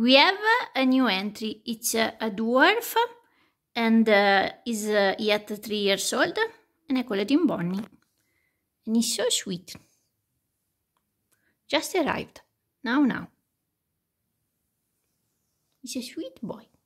We have a new entry. It's a dwarf and uh, is uh, yet three years old and I call it him Bonnie. And he's so sweet. Just arrived. Now, now. He's a sweet boy.